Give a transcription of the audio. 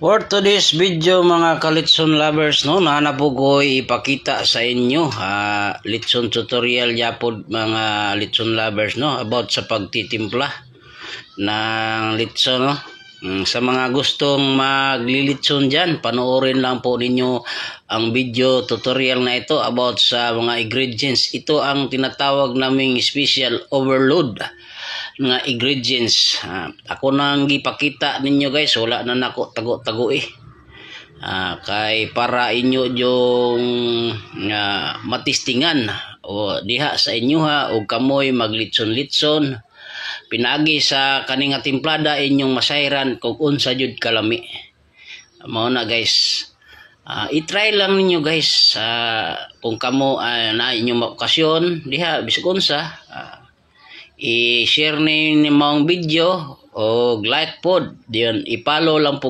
For this video mga kalitson lovers no na po ko ipakita sa inyo uh, litson tutorial yapod mga litson lovers no about sa pagtitimpla ng litson no mm, sa mga gustong maglilitson diyan panoorin lang po ninyo ang video tutorial na ito about sa mga ingredients ito ang tinatawag naming special overload nga ingredients uh, ako nang gipakita ninyo guys wala na nako tago-tago eh uh, kay para inyo yung uh, matistingan o diha sa inyo ha o kamoy maglitson-litson pinagi sa kaning timplada inyong masayran kung unsa jud kalami mao na guys uh, i-try lang ninyo guys uh, kung kamo uh, na inyong okasyon diha bisag unsa uh, i-share na yung video o like pod. Diyan, i-follow lang po